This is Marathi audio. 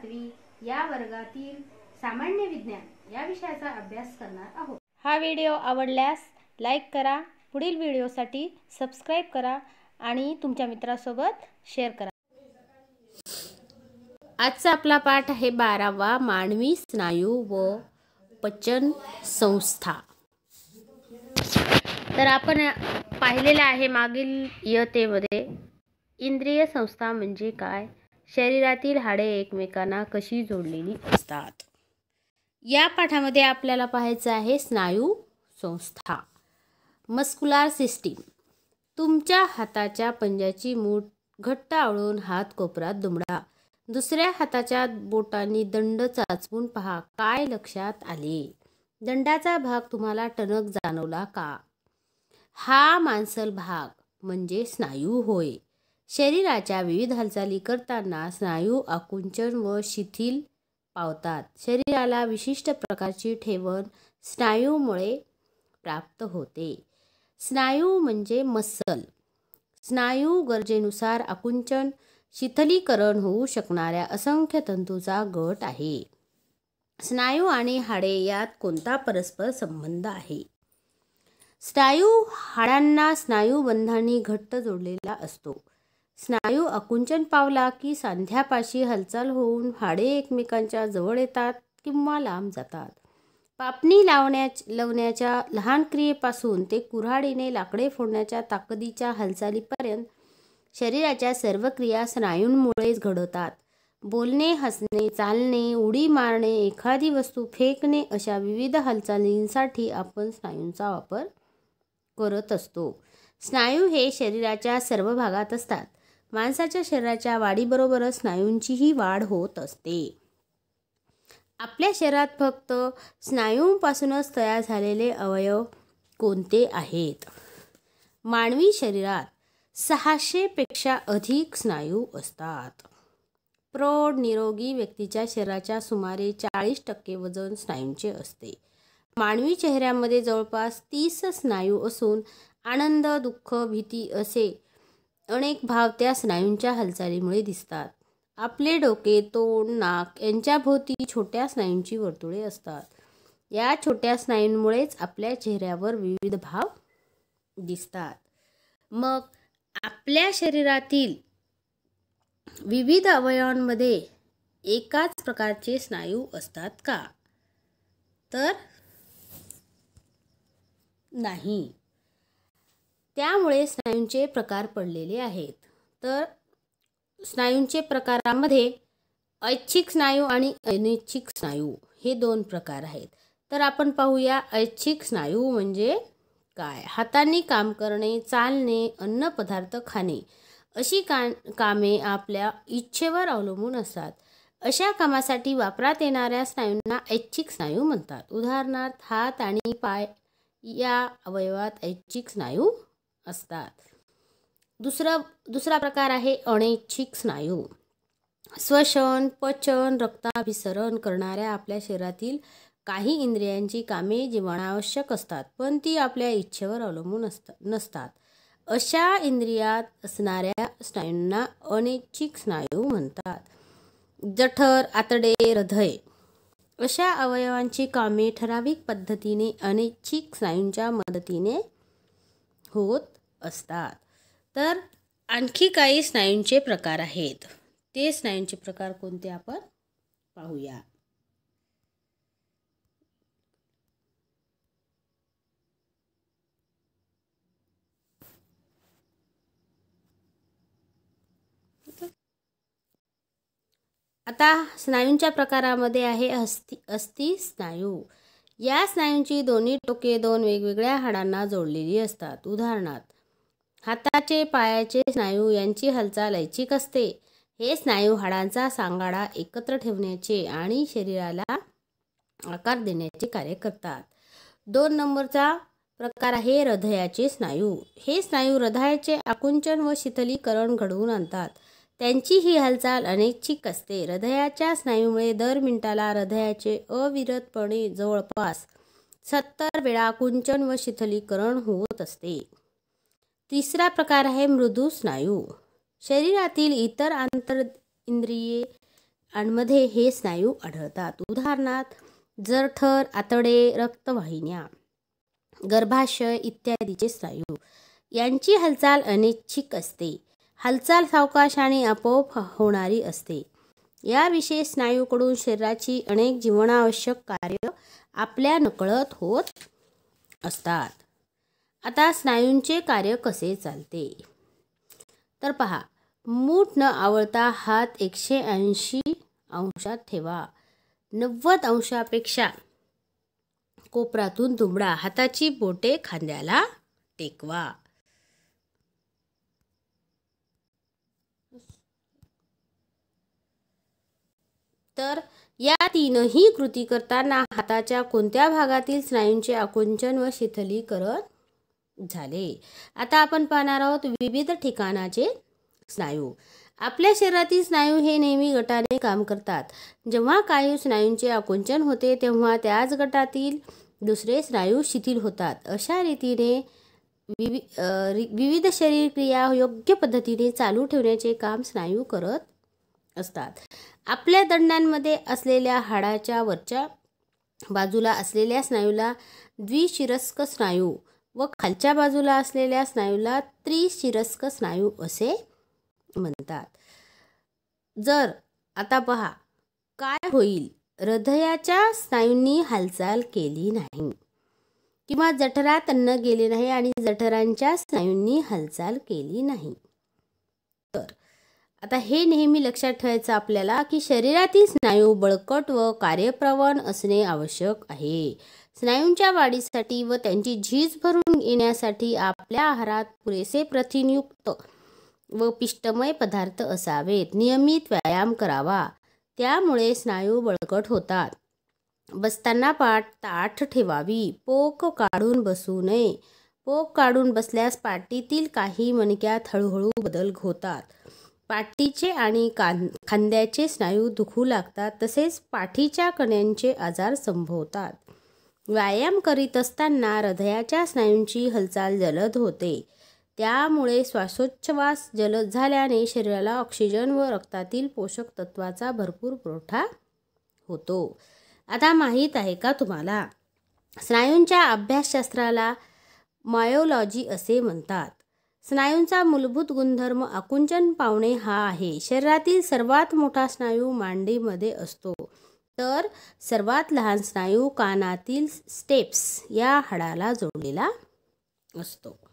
सातवी या वर्गातील सामान्य विज्ञान या विषयाचा अभ्यास करणार आहोत हा व्हिडिओ आवडल्यास लाईक करा पुढील व्हिडिओसाठी सबस्क्राईब करा आणि तुमच्या मित्रासोबत शेअर करा आजचा आपला पाठ आहे बारावा मानवी स्नायू व पचन संस्था तर आपण पाहिलेलं आहे मागील इयतेमध्ये इंद्रिय संस्था म्हणजे काय शरीरातील हाडे एकमेकांना कशी जोडलेली असतात या पाठामध्ये आपल्याला पाहायचं आहे स्नायू संस्था मस्कुलार सिस्टीम तुमच्या हाताच्या पंजाची मूठ घट्ट आवळून हात कोपरात दुमडा दुसऱ्या हाताच्या बोटांनी दंड चाचवून पहा काय लक्षात आले दंडाचा भाग तुम्हाला टणक जाणवला का हा मांसल भाग म्हणजे स्नायू होय शरीराच्या विविध हालचाली करताना स्नायू आकुंचन व शिथिल पावतात शरीराला विशिष्ट प्रकारची ठेवण स्नायूमुळे प्राप्त होते स्नायू म्हणजे मसल स्नायू गरजेनुसार आकुंचन शिथलीकरण होऊ शकणाऱ्या असंख्य तंतूचा गट आहे स्नायू आणि हाडे यात कोणता परस्पर संबंध आहे स्नायू हाडांना स्नायू बंधांनी घट्ट जोडलेला असतो स्नायू आकुंचन पावला की सांध्यापाशी हालचाल होऊन हाडे एकमेकांच्या जवळ येतात किंवा लांब जातात पापणी लावण्या लावण्याच्या लहान क्रियेपासून ते कुऱ्हाडीने लाकडे फोडण्याच्या ताकदीच्या हालचालीपर्यंत शरीराच्या सर्व क्रिया स्नायूंमुळेच घडवतात बोलणे हसणे चालणे उडी मारणे एखादी वस्तू फेकणे अशा विविध हालचालींसाठी आपण स्नायूंचा वापर करत असतो स्नायू हे शरीराच्या सर्व भागात असतात माणसाच्या शरीराच्या वाढीबरोबरच स्नायूंचीही वाढ होत असते आपल्या शरीरात फक्त स्नायूंपासूनच तयार झालेले अवयव कोणते आहेत मानवी शरीरात सहाशेपेक्षा अधिक स्नायू असतात प्रौढ निरोगी व्यक्तीच्या शरीराच्या सुमारे चाळीस टक्के वजन स्नायूंचे असते मानवी चेहऱ्यामध्ये जवळपास तीस स्नायू असून आनंद दुःख भीती असे अनेक भाव त्या स्नायूंच्या हालचालीमुळे दिसतात आपले डोके तोंड नाक यांच्याभोवती छोट्या स्नायूंची वर्तुळे असतात या छोट्या स्नायूंमुळेच आपल्या चेहऱ्यावर विविध भाव दिसतात मग आपल्या शरीरातील विविध अवयवांमध्ये एकाच प्रकारचे स्नायू असतात का तर नाही त्यामुळे स्नायूंचे प्रकार पडलेले आहेत तर स्नायूंचे प्रकारामध्ये ऐच्छिक स्नायू आणि अनैच्छिक स्नायू हे दोन प्रकार आहेत तर आपण पाहूया ऐच्छिक स्नायू म्हणजे काय हातांनी काम करणे चालणे अन्न पदार्थ खाणे अशी का कामे आपल्या इच्छेवर अवलंबून असतात अशा कामासाठी वापरात येणाऱ्या स्नायूंना ऐच्छिक स्नायू म्हणतात उदाहरणार्थ हात आणि पाय या अवयवात ऐच्छिक स्नायू असतात दुसरा दुसरा प्रकार आहे अनैच्छिक स्नायू श्वसन पचन रक्ताभिसरण करणाऱ्या आपल्या शरीरातील काही इंद्रियांची कामे जीवनावश्यक असतात पण ती आपल्या इच्छेवर अवलंबून असतात नसतात अशा इंद्रियात असणाऱ्या स्नायूंना अनैच्छिक स्नायू म्हणतात जठर आतडे हृदय अशा अवयवांची कामे ठराविक पद्धतीने अनैच्छिक स्नायूंच्या मदतीने होत असतात तर आणखी काही स्नायूंचे प्रकार आहेत ते स्नायूंचे प्रकार कोणते आपण पाहूया आता स्नायूंच्या प्रकारामध्ये आहे अस्थि अस्थिस्नायू या स्नायूंची दोन्ही टोके दोन वेगवेगळ्या हाडांना जोडलेली असतात उदाहरणार्थ हाताचे पायाचे स्नायू यांची हालचाल ऐच्छिक असते हे स्नायू हाडांचा सांगाडा एकत्र ठेवण्याचे आणि शरीराला आकार देण्याचे कार्य करतात दोन नंबरचा प्रकार आहे हृदयाचे स्नायू हे स्नायू हृदयाचे आकुंचन व शिथलीकरण घडवून आणतात त्यांची ही हालचाल अनैच्छिक असते हृदयाच्या स्नायूमुळे दर मिनिटाला हृदयाचे अविरतपणे जवळपास सत्तर वेळा कुंचन व शिथलीकरण होत असते तिसरा प्रकार आहे मृदू स्नायू शरीरातील इतर आंतर इंद्रिये मध्ये हे स्नायू आढळतात उदाहरणार्थ जठर आतडे रक्तवाहिन्या गर्भाशय इत्यादीचे स्नायू यांची हालचाल अनैच्छिक असते हालचाल सावकाश आणि आपोआप होणारी असते या विशेष स्नायूकडून शरीराची अनेक जीवनावश्यक कार्य आपल्या नकळत होत असतात आता स्नायूंचे कार्य कसे चालते तर पहा मूठ न आवळता हात एकशे ऐंशी अंशात ठेवा नव्वद अंशापेक्षा कोपरातून दुमडा हाताची बोटे खांद्याला टेकवा तर या तीनही कृती करताना हाताच्या कोणत्या भागातील स्नायूंचे आकुंचन व शिथलीकरण झाले आता आपण पाहणार आहोत विविध ठिकाणाचे स्नायू आपल्या शरीरातील स्नायू हे नेहमी गटाने काम करतात जेव्हा काही स्नायूंचे आकुंचन होते तेव्हा त्याच गटातील दुसरे स्नायू शिथिल होतात अशा रीतीने विवि विविध क्रिया योग्य पद्धतीने चालू ठेवण्याचे काम स्नायू करत असतात आपल्या दंडांमध्ये असलेल्या हाडाच्या वरच्या बाजूला असलेल्या स्नायूला द्विशिरस्क स्नायू व खालच्या बाजूला असलेल्या स्नायूला त्रिशिरस्क स्नायू असे म्हणतात जर आता पहा काय होईल हृदयाच्या स्नायूंनी हालचाल केली नाही किंवा जठरात अन्न गेले नाही आणि जठरांच्या स्नायूंनी हालचाल केली नाही आता हे नेहमी लक्षात ठेवायचं आपल्याला की शरीरातील स्नायू बळकट व कार्यप्रवण असणे आवश्यक आहे स्नायूंच्या वाढीसाठी व त्यांची झीज भरून येण्यासाठी आपल्या आहारात पुरेसे प्रथिनयुक्त व पिष्टमय पदार्थ असावेत नियमित व्यायाम करावा त्यामुळे स्नायू बळकट होतात बसताना पाठ ताठ ठेवावी पोक काढून बसू नये पोक काढून बसल्यास पाठीतील काही मणक्यात हळूहळू बदल होतात पाठीचे आणि कान खांद्याचे स्नायू दुखू लागतात तसेच पाठीच्या कण्यांचे आजार संभवतात व्यायाम करीत असताना हृदयाच्या स्नायूंची हालचाल जलद होते त्यामुळे श्वासोच्छवास जलद झाल्याने शरीराला ऑक्सिजन व रक्तातील पोषक तत्वाचा भरपूर पुरवठा होतो आता माहीत आहे का तुम्हाला स्नायूंच्या अभ्यासशास्त्राला मायोलॉजी असे म्हणतात स्नायूंचा मूलभूत गुणधर्म आकुंचन पावणे हा आहे शरीरातील सर्वात मोठा स्नायू मांडीमध्ये असतो तर सर्वात लहान स्नायू कानातील स्टेप्स या हाडाला जोडलेला असतो